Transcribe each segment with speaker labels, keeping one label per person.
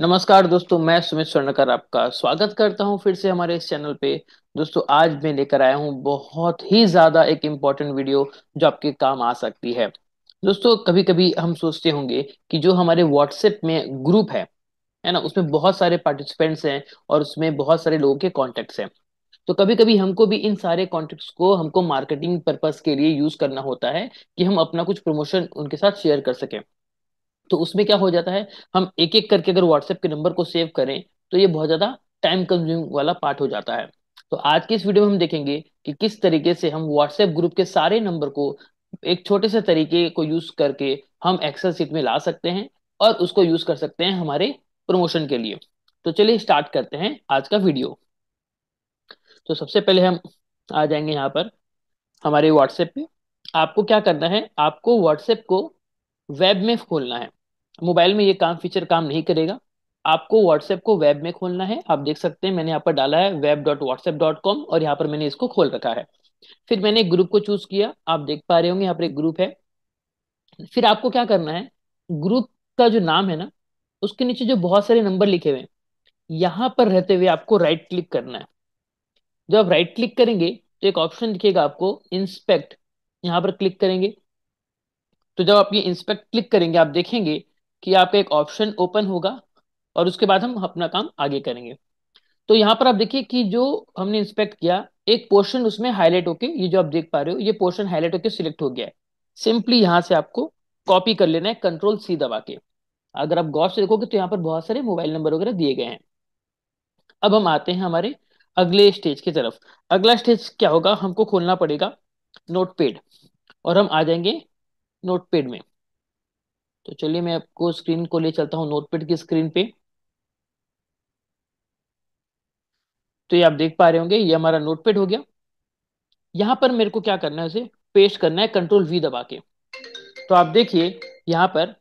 Speaker 1: नमस्कार दोस्तों मैं सुमित स्वर्णकर आपका स्वागत करता हूं फिर से हमारे इस चैनल पे दोस्तों आज मैं लेकर आया हूं बहुत ही ज्यादा एक इम्पोर्टेंट वीडियो जो आपके काम आ सकती है दोस्तों कभी कभी हम सोचते होंगे कि जो हमारे व्हाट्सएप में ग्रुप है है ना उसमें बहुत सारे पार्टिसिपेंट्स हैं और उसमें बहुत सारे लोगों के कॉन्टेक्ट्स हैं तो कभी कभी हमको भी इन सारे कॉन्टेक्ट्स को हमको मार्केटिंग पर्पज के लिए यूज करना होता है कि हम अपना कुछ प्रमोशन उनके साथ शेयर कर सकें तो उसमें क्या हो जाता है हम एक एक करके अगर व्हाट्सएप के नंबर को सेव करें तो ये बहुत ज्यादा टाइम कंज्यूम वाला पार्ट हो जाता है तो आज की इस वीडियो में हम देखेंगे कि किस तरीके से हम व्हाट्सएप ग्रुप के सारे नंबर को एक छोटे से तरीके को यूज करके हम एक्सेल सीट में ला सकते हैं और उसको यूज कर सकते हैं हमारे प्रमोशन के लिए तो चलिए स्टार्ट करते हैं आज का वीडियो तो सबसे पहले हम आ जाएंगे यहाँ पर हमारे व्हाट्सएप पे आपको क्या करना है आपको व्हाट्सएप को वेब में खोलना है मोबाइल में ये काम फीचर काम नहीं करेगा आपको व्हाट्सएप को वेब में खोलना है आप देख सकते हैं मैंने यहाँ पर डाला है web dot WhatsApp dot com और यहाँ पर मैंने इसको खोल रखा है फिर मैंने एक ग्रुप को चूज किया आप देख पा रहे होंगे यहाँ पर एक ग्रुप है फिर आपको क्या करना है ग्रुप का जो नाम है ना उसके नीचे जो बहुत सारे नंबर लिखे हुए हैं यहाँ पर रहते हुए आपको राइट क्लिक करना है जब आप राइट क्लिक करेंगे तो एक ऑप्शन दिखेगा आपको इंस्पेक्ट यहाँ पर क्लिक करेंगे तो जब आप ये इंस्पेक्ट क्लिक करेंगे आप देखेंगे कि आपका एक ऑप्शन ओपन होगा और उसके बाद हम अपना काम आगे करेंगे तो यहाँ पर आप देखिए कि जो हमने इंस्पेक्ट किया एक पोर्शन उसमें हाईलाइट होके ये जो आप देख पा रहे हो ये पोर्शन हाईलाइट होके सिलेक्ट हो गया है सिंपली यहाँ से आपको कॉपी कर लेना है कंट्रोल सी दबा के अगर आप गौर से देखोगे तो यहाँ पर बहुत सारे मोबाइल नंबर वगैरह दिए गए हैं अब हम आते हैं हमारे अगले स्टेज की तरफ अगला स्टेज क्या होगा हमको खोलना पड़ेगा नोट और हम आ जाएंगे नोटपेड में तो चलिए मैं आपको स्क्रीन को ले चलता हूँ नोटपेड की स्क्रीन पे तो ये आप देख पा रहे होंगे ये हमारा नोटपेड हो गया यहाँ पर मेरे को क्या करना है उसे पेश करना है कंट्रोल वी दबा के तो आप देखिए यहाँ पर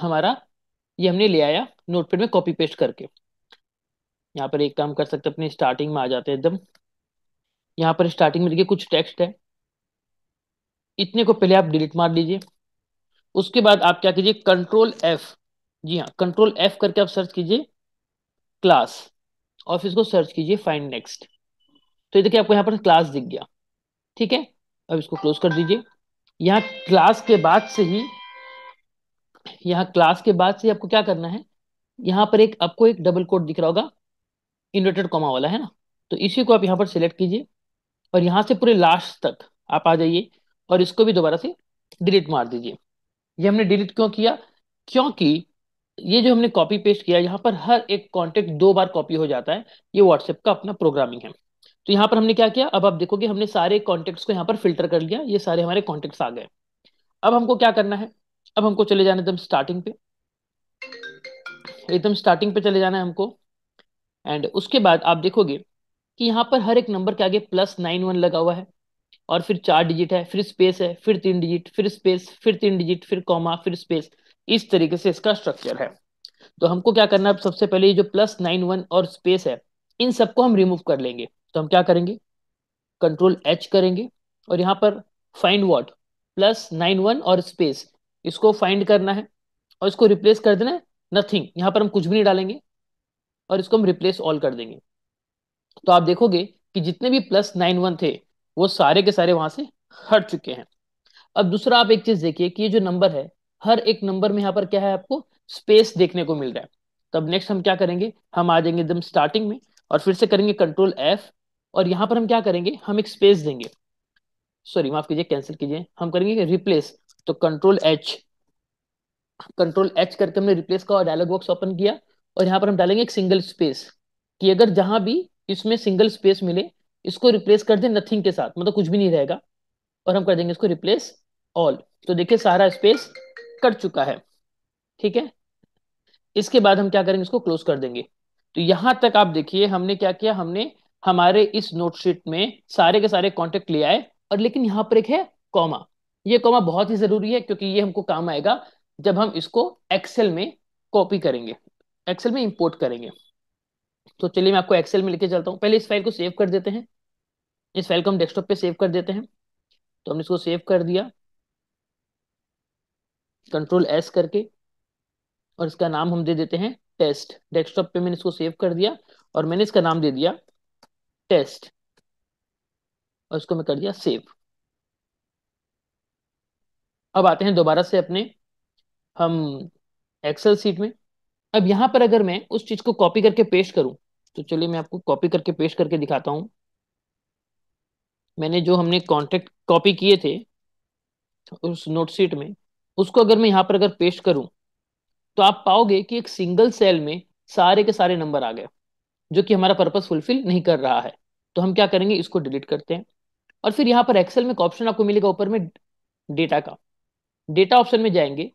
Speaker 1: हमारा ये हमने ले आया नोटपेड में कॉपी पेस्ट करके यहाँ पर एक काम कर सकते अपने स्टार्टिंग में आ जाते हैं एकदम यहाँ पर स्टार्टिंग में देखिए कुछ टेक्स्ट है इतने को पहले आप डिलीट मार लीजिए उसके बाद आप क्या कीजिए कंट्रोल एफ जी हाँ कंट्रोल एफ करके आप सर्च कीजिए क्लास और फिर इसको सर्च कीजिए फाइंड नेक्स्ट तो ये देखिए आपको यहाँ पर क्लास दिख गया ठीक है अब इसको क्लोज कर दीजिए यहाँ क्लास के बाद से ही यहाँ क्लास के बाद से आपको क्या करना है यहाँ पर एक आपको एक डबल कोड दिख रहा होगा इन्वर्टेड कॉमा वाला है ना तो इसी को आप यहाँ पर सिलेक्ट कीजिए और यहाँ से पूरे लास्ट तक आप आ जाइए और इसको भी दोबारा से डिलीट मार दीजिए ये हमने डिलीट क्यों किया क्योंकि ये जो हमने कॉपी पेस्ट किया यहाँ पर हर एक कॉन्टेक्ट दो बार कॉपी हो जाता है ये व्हाट्सएप का अपना प्रोग्रामिंग है तो यहाँ पर हमने क्या किया अब आप देखोगे हमने सारे कॉन्टेक्ट्स को यहाँ पर फिल्टर कर लिया ये सारे हमारे कॉन्टेक्ट्स आ गए अब हमको क्या करना है अब हमको चले जाना एकदम स्टार्टिंग पे एकदम स्टार्टिंग पे चले जाना है हमको एंड उसके बाद आप देखोगे कि यहाँ पर हर एक नंबर के आगे प्लस नाइन वन लगा हुआ है और फिर चार डिजिट है फिर स्पेस है फिर तीन डिजिट फिर स्पेस फिर तीन डिजिट फिर कॉमा फिर स्पेस इस तरीके से इसका स्ट्रक्चर है तो हमको क्या करना है सबसे पहले ये जो प्लस नाइन वन और स्पेस है इन सबको हम रिमूव कर लेंगे तो हम क्या करेंगे कंट्रोल एच करेंगे और यहाँ पर find what plus nine one और स्पेस इसको फाइंड करना है और इसको रिप्लेस कर देना है नथिंग यहाँ पर हम कुछ भी नहीं डालेंगे और इसको हम रिप्लेस ऑल कर देंगे तो आप देखोगे कि जितने भी प्लस नाइन वन थे वो सारे के सारे वहां से हट चुके हैं अब दूसरा आप एक चीज देखिए कि ये जो नंबर है हर एक नंबर में यहाँ पर क्या है आपको स्पेस देखने को मिल रहा है तब तो नेक्स्ट हम क्या करेंगे हम आ जाएंगे एकदम स्टार्टिंग में और फिर से करेंगे कंट्रोल एफ और यहाँ पर हम क्या करेंगे हम एक स्पेस देंगे सॉरी माफ कीजिए कैंसिल कीजिए हम करेंगे रिप्लेस तो कंट्रोल एच कंट्रोल एच करके हमने रिप्लेस का डायलॉग बॉक्स ओपन किया और यहाँ पर हम डालेंगे एक सिंगल स्पेस कि अगर जहां भी इसमें सिंगल स्पेस मिले इसको रिप्लेस कर दें नथिंग के साथ मतलब कुछ भी नहीं रहेगा और हम कर देंगे इसको रिप्लेस ऑल तो देखिए सारा स्पेस कट चुका है ठीक है इसके बाद हम क्या करेंगे इसको क्लोज कर देंगे तो यहां तक आप देखिए हमने क्या किया हमने हमारे इस नोटशीट में सारे के सारे कॉन्टेक्ट ले आए और लेकिन यहाँ पर एक है कॉमा ये कॉमा बहुत ही जरूरी है क्योंकि ये हमको काम आएगा जब हम इसको एक्सेल में कॉपी करेंगे एक्सेल में इंपोर्ट करेंगे तो चलिए मैं आपको एक्सेल में लेके चलता हूँ पहले इस फाइल को सेव कर देते हैं इस फाइल को हम डेस्कटॉप पे सेव कर देते हैं तो हमने इसको सेव कर दिया कंट्रोल एस करके और इसका नाम हम दे देते हैं टेस्ट डेस्कटॉप पे मैंने इसको सेव कर दिया और मैंने इसका नाम दे दिया टेस्ट और इसको मैं कर दिया सेव अब आते हैं दोबारा से अपने हम एक्सेल सीट में अब यहाँ पर अगर मैं उस चीज को कॉपी करके पेश करूं तो चलिए मैं आपको कॉपी करके पेश करके दिखाता हूँ मैंने जो हमने कॉन्टेक्ट कॉपी किए थे उस नोट में उसको अगर मैं यहाँ पर अगर पेश करूं तो आप पाओगे कि एक सिंगल सेल में सारे के सारे नंबर आ गए जो कि हमारा पर्पज फुलफिल नहीं कर रहा है तो हम क्या करेंगे इसको डिलीट करते हैं और फिर यहाँ पर एक्सेल में एक ऑप्शन आपको मिलेगा ऊपर में डेटा का डेटा ऑप्शन में जाएंगे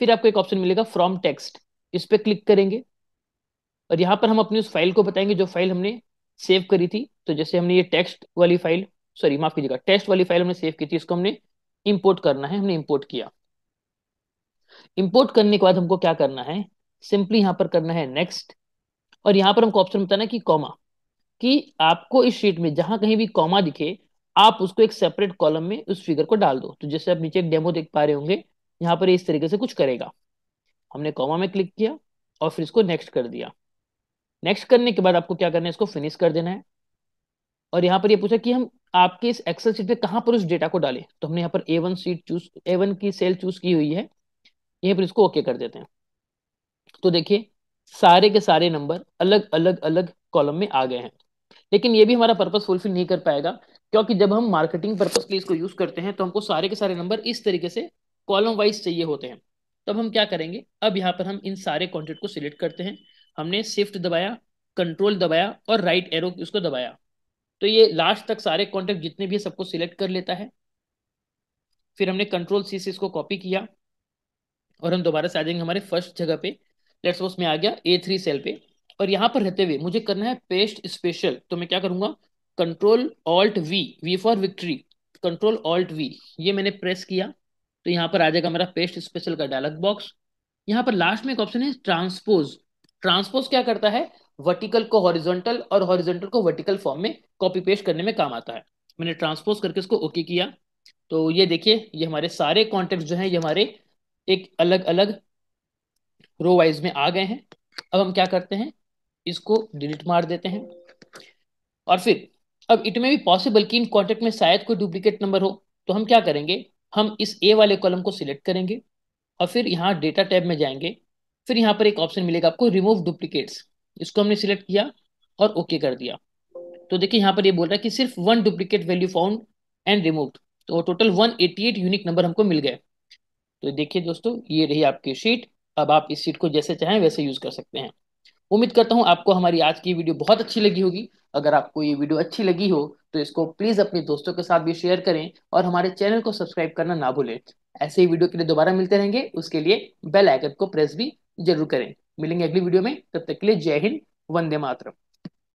Speaker 1: फिर आपको एक ऑप्शन मिलेगा फ्रॉम टेक्स्ट इस पर क्लिक करेंगे और यहाँ पर हम अपनी उस फाइल को बताएंगे जो फाइल हमने सेव करी थी तो जैसे हमने ये टेक्स्ट वाली फाइल सॉरी माफ कीजिएगा टेक्स्ट वाली फाइल हमने सेव की थी इसको हमने इम्पोर्ट करना है हमने इम्पोर्ट किया इम्पोर्ट करने के बाद हमको क्या करना है सिंपली यहाँ पर करना है नेक्स्ट और यहाँ पर हमको ऑप्शन बताना है कि कॉमा कि आपको इस शीट में जहां कहीं भी कॉमा दिखे आप उसको एक सेपरेट कॉलम में उस फिगर को डाल दो तो जैसे आप नीचे एक डेमो देख पा रहे होंगे यहाँ पर इस तरीके से कुछ करेगा हमने कॉमा में क्लिक किया और फिर इसको नेक्स्ट कर दिया नेक्स्ट करने के बाद आपको क्या करना है इसको फिनिश कर देना है और यहाँ पर ये यह पूछा कि हम आपके इस एक्सेल सीट में कहाँ पर उस डेटा को डालें तो हमने यहाँ पर A one sheet choose A one की सेल चूज की हुई है यहीं पर इसको ओके कर देते हैं तो देखिए सारे के सारे नंबर अलग अलग अलग कॉलम में आ गए हैं लेकिन ये भी हमारा पर्पज फुलफिल नहीं कर पाएगा क्योंकि जब हम मार्केटिंग पर्पज के लिए इसको यूज करते हैं तो हमको सारे के सारे नंबर इस तरीके से कॉलम वाइज चाहिए होते हैं तो अब हम क्या करेंगे अब यहाँ पर हम इन सारे कॉन्टेक्ट को सिलेक्ट करते हैं हमने शिफ्ट दबाया कंट्रोल दबाया और राइट एरो उसको दबाया तो ये लास्ट तक सारे कॉन्टेक्ट जितने भी सबको सिलेक्ट कर लेता है फिर हमने कंट्रोल सी से इसको कॉपी किया और हम दोबारा से आ जाएंगे हमारे फर्स्ट जगह पे लेट्स सपोज में आ गया ए थ्री सेल पे और यहाँ पर रहते हुए मुझे करना है पेस्ट स्पेशल तो मैं क्या करूँगा control alt V V for victory control alt V ये मैंने प्रेस किया तो यहाँ पर आ जाएगा मेरा पेस्ट स्पेशल का डायलॉग बॉक्स यहाँ पर लास्ट में एक ऑप्शन है ट्रांसपोज ट्रांसपोज क्या करता है वर्टिकल को हॉरिजॉन्टल और हॉरिजॉन्टल को वर्टिकल फॉर्म में कॉपी पेस्ट करने में काम आता है मैंने ट्रांसपोज करके इसको ओके किया तो ये देखिए ये हमारे सारे कॉन्टेक्ट जो है ये हमारे एक अलग अलग रो वाइज में आ गए हैं अब हम क्या करते हैं इसको डिलीट मार देते हैं और फिर अब इट में भी पॉसिबल कि इन कॉन्टेक्ट में शायद कोई डुप्लीकेट नंबर हो तो हम क्या करेंगे हम इस ए वाले कॉलम को सिलेक्ट करेंगे और फिर यहाँ डेटा टैब में जाएंगे फिर यहाँ पर एक ऑप्शन मिलेगा आपको रिमूव डुप्लीकेट्स इसको हमने सिलेक्ट किया और ओके कर दिया तो देखिए यहाँ पर ये यह बोल रहा है कि सिर्फ one duplicate value found and remove तो टोटल वन यूनिक नंबर हमको मिल गए तो देखिए दोस्तों ये रही आपकी शीट अब आप इस शीट को जैसे चाहें वैसे यूज कर सकते हैं उम्मीद करता हूँ आपको हमारी आज की वीडियो बहुत अच्छी लगी होगी अगर आपको ये वीडियो अच्छी लगी हो तो इसको प्लीज अपने दोस्तों के साथ भी शेयर करें और हमारे चैनल को सब्सक्राइब करना ना भूलें ऐसे ही वीडियो के लिए दोबारा मिलते रहेंगे उसके लिए बेल आइकन को प्रेस भी जरूर करें मिलेंगे अगली वीडियो में तब तक के लिए जय हिंद वंदे मातरम